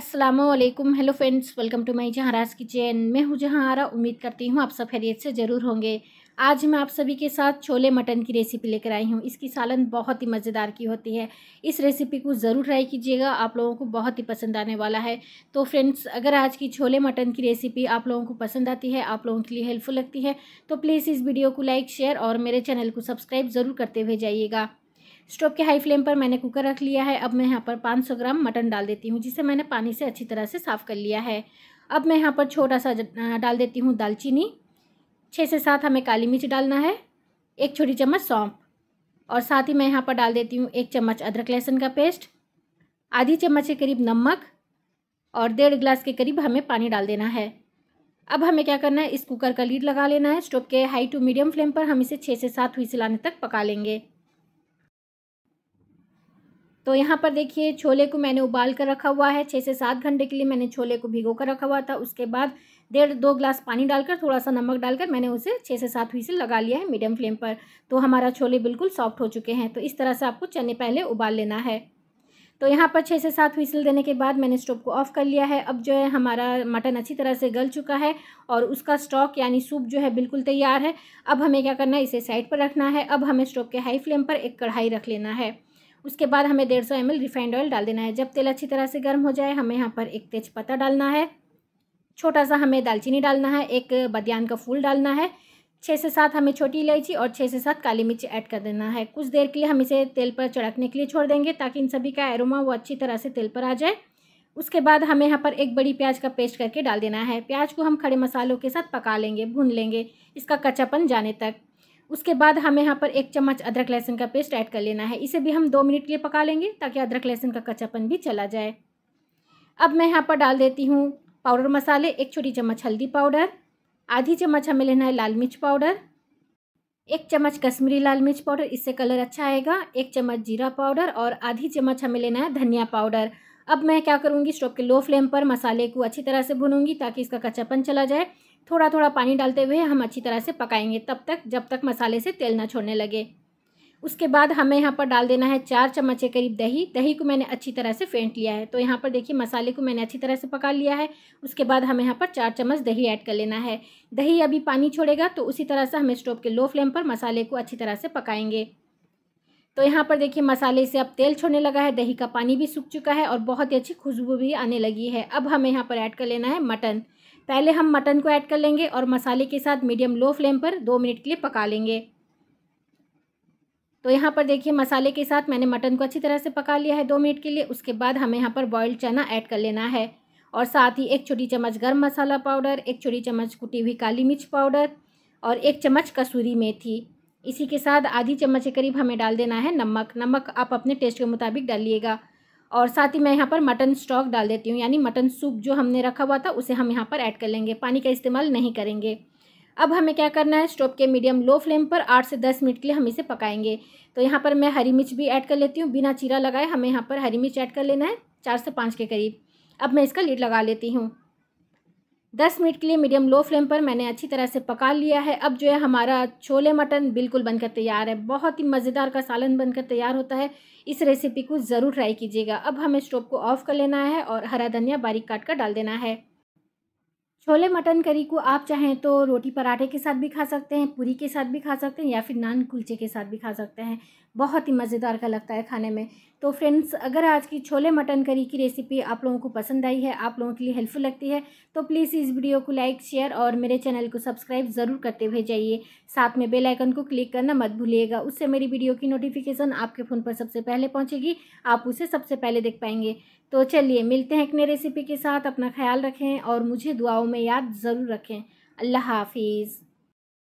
Aslam hello friends welcome to my Jahanraj kitchen मैं हूँ जहाँ रहा उम्मीद करती हूँ आप सब खैरियत से ज़रूर होंगे आज मैं आप सभी के साथ छोले मटन की रेसिपी लेकर आई हूँ इसकी सालन बहुत ही मज़ेदार की होती है इस रेसिपी को ज़रूर ट्राई कीजिएगा आप लोगों को बहुत ही पसंद आने वाला है तो फ्रेंड्स अगर आज की छोले मटन की रेसिपी आप लोगों को पसंद आती है आप लोगों के लिए हेल्पफुल लगती है तो प्लीज़ इस वीडियो को लाइक शेयर और मेरे चैनल को सब्सक्राइब ज़रूर करते हुए जाइएगा स्टोव के हाई फ्लेम पर मैंने कुकर रख लिया है अब मैं यहाँ पर 500 ग्राम मटन डाल देती हूँ जिसे मैंने पानी से अच्छी तरह से साफ़ कर लिया है अब मैं यहाँ पर छोटा सा डाल देती हूँ दालचीनी छः से सात हमें काली मिर्च डालना है एक छोटी चम्मच सौंप और साथ ही मैं यहाँ पर डाल देती हूँ एक चम्मच अदरक लहसुन का पेस्ट आधी चम्मच के करीब नमक और डेढ़ गिलास के करीब हमें पानी डाल देना है अब हमें क्या करना है इस कुकर का लीड लगा लेना है स्टोव के हाई टू मीडियम फ्लेम पर हम इसे छः से सात हुई सिलाने तक पका लेंगे तो यहाँ पर देखिए छोले को मैंने उबाल कर रखा हुआ है छः से सात घंटे के लिए मैंने छोले को भिगो कर रखा हुआ था उसके बाद डेढ़ दो ग्लास पानी डालकर थोड़ा सा नमक डालकर मैंने उसे छः से सात हुई से लगा लिया है मीडियम फ्लेम पर तो हमारा छोले बिल्कुल सॉफ्ट हो चुके हैं तो इस तरह से आपको चने पहले उबाल लेना है तो यहाँ पर छः से सात हुईसल देने के बाद मैंने स्टोव को ऑफ़ कर लिया है अब जो है हमारा मटन अच्छी तरह से गल चुका है और उसका स्टॉक यानी सूप जो है बिल्कुल तैयार है अब हमें क्या करना है इसे साइड पर रखना है अब हमें स्टोव के हाई फ्लेम पर एक कढ़ाई रख लेना है उसके बाद हमें डेढ़ सौ एम रिफाइंड ऑयल डाल देना है जब तेल अच्छी तरह से गर्म हो जाए हमें यहाँ पर एक तेज पत्ता डालना है छोटा सा हमें दालचीनी डालना है एक बदियान का फूल डालना है छः से सात हमें छोटी इलायची और छः से सात काली मिर्च ऐड कर देना है कुछ देर के लिए हम इसे तेल पर चढ़कने के लिए छोड़ देंगे ताकि इन सभी का एरोमा वो अच्छी तरह से तेल पर आ जाए उसके बाद हमें यहाँ पर एक बड़ी प्याज का पेस्ट करके डाल देना है प्याज को हम खड़े मसालों के साथ पका लेंगे भून लेंगे इसका कच्चापन जाने तक उसके बाद हमें यहाँ पर एक चम्मच अदरक लहसुन का पेस्ट ऐड कर लेना है इसे भी हम दो मिनट के लिए पका लेंगे ताकि अदरक लहसुन का कच्चापन भी चला जाए अब मैं यहाँ पर डाल देती हूँ पाउडर मसाले एक छोटी चम्मच हल्दी पाउडर आधी चम्मच हमें लेना है लाल मिर्च पाउडर एक चम्मच कश्मीरी लाल मिर्च पाउडर इससे कलर अच्छा आएगा एक चम्मच जीरा पाउडर और आधी चम्मच हमें लेना है धनिया पाउडर अब मैं क्या करूँगी स्टोव के लो फ्लेम पर मसाले को अच्छी तरह से भूनूंगी ताकि इसका कच्चापन चला जाए थोड़ा थोड़ा पानी डालते हुए हम अच्छी तरह से पकाएंगे तब तक जब तक मसाले से तेल ना छोड़ने लगे उसके बाद हमें यहाँ पर डाल देना है चार चम्मच के करीब दही दही को मैंने अच्छी तरह से फेंट लिया है तो यहाँ पर देखिए मसाले को मैंने अच्छी तरह से पका लिया है उसके बाद हमें यहाँ पर चार चम्मच दही ऐड कर लेना है दही अभी पानी छोड़ेगा तो उसी तरह से हम स्टोव के लो फ्लेम पर मसाले को अच्छी तरह से पकाएंगे तो यहाँ पर देखिए मसाले से अब तेल छोड़ने लगा है दही का पानी भी सूख चुका है और बहुत ही अच्छी खुशबू भी आने लगी है अब हमें यहाँ पर ऐड कर लेना है मटन पहले हम मटन को ऐड कर लेंगे और मसाले के साथ मीडियम लो फ्लेम पर दो मिनट के लिए पका लेंगे तो यहाँ पर देखिए मसाले के साथ मैंने मटन को अच्छी तरह से पका लिया है दो मिनट के लिए उसके बाद हमें यहाँ पर बॉयल्ड चना ऐड कर लेना है और साथ ही एक छोटी चम्मच गर्म मसाला पाउडर एक छोटी चम्मच कुटी हुई काली मिर्च पाउडर और एक चम्मच कसूरी मेथी इसी के साथ आधी चम्मच के करीब हमें डाल देना है नमक नमक आप अपने टेस्ट के मुताबिक डालिएगा और साथ ही मैं यहाँ पर मटन स्टॉक डाल देती हूँ यानी मटन सूप जो हमने रखा हुआ था उसे हम यहाँ पर ऐड कर लेंगे पानी का इस्तेमाल नहीं करेंगे अब हमें क्या करना है स्टोव के मीडियम लो फ्लेम पर आठ से दस मिनट के लिए हम इसे पकाएंगे तो यहाँ पर मैं हरी मिर्च भी ऐड कर लेती हूँ बिना चीरा लगाए हमें यहाँ पर हरी मिर्च ऐड कर लेना है चार से पाँच के करीब अब मैं इसका लीड लगा लेती हूँ दस मिनट के लिए मीडियम लो फ्लेम पर मैंने अच्छी तरह से पका लिया है अब जो है हमारा छोले मटन बिल्कुल बनकर तैयार है बहुत ही मज़ेदार का सालन बनकर तैयार होता है इस रेसिपी को ज़रूर ट्राई कीजिएगा अब हमें स्टोव को ऑफ़ कर लेना है और हरा धनिया बारीक काट कर डाल देना है छोले मटन करी को आप चाहें तो रोटी पराठे के साथ भी खा सकते हैं पूरी के साथ भी खा सकते हैं या फिर नान कुलचे के साथ भी खा सकते हैं बहुत ही मज़ेदार का लगता है खाने में तो फ्रेंड्स अगर आज की छोले मटन करी की रेसिपी आप लोगों को पसंद आई है आप लोगों के लिए हेल्पफुल लगती है तो प्लीज़ इस वीडियो को लाइक शेयर और मेरे चैनल को सब्सक्राइब ज़रूर करते हुए जाइए साथ में बेल आइकन को क्लिक करना मत भूलिएगा उससे मेरी वीडियो की नोटिफिकेशन आपके फ़ोन पर सबसे पहले पहुँचेगी आप उसे सबसे पहले देख पाएंगे तो चलिए मिलते हैं एक नई रेसिपी के साथ अपना ख्याल रखें और मुझे दुआओं में याद ज़रूर रखें अल्लाह हाफिज़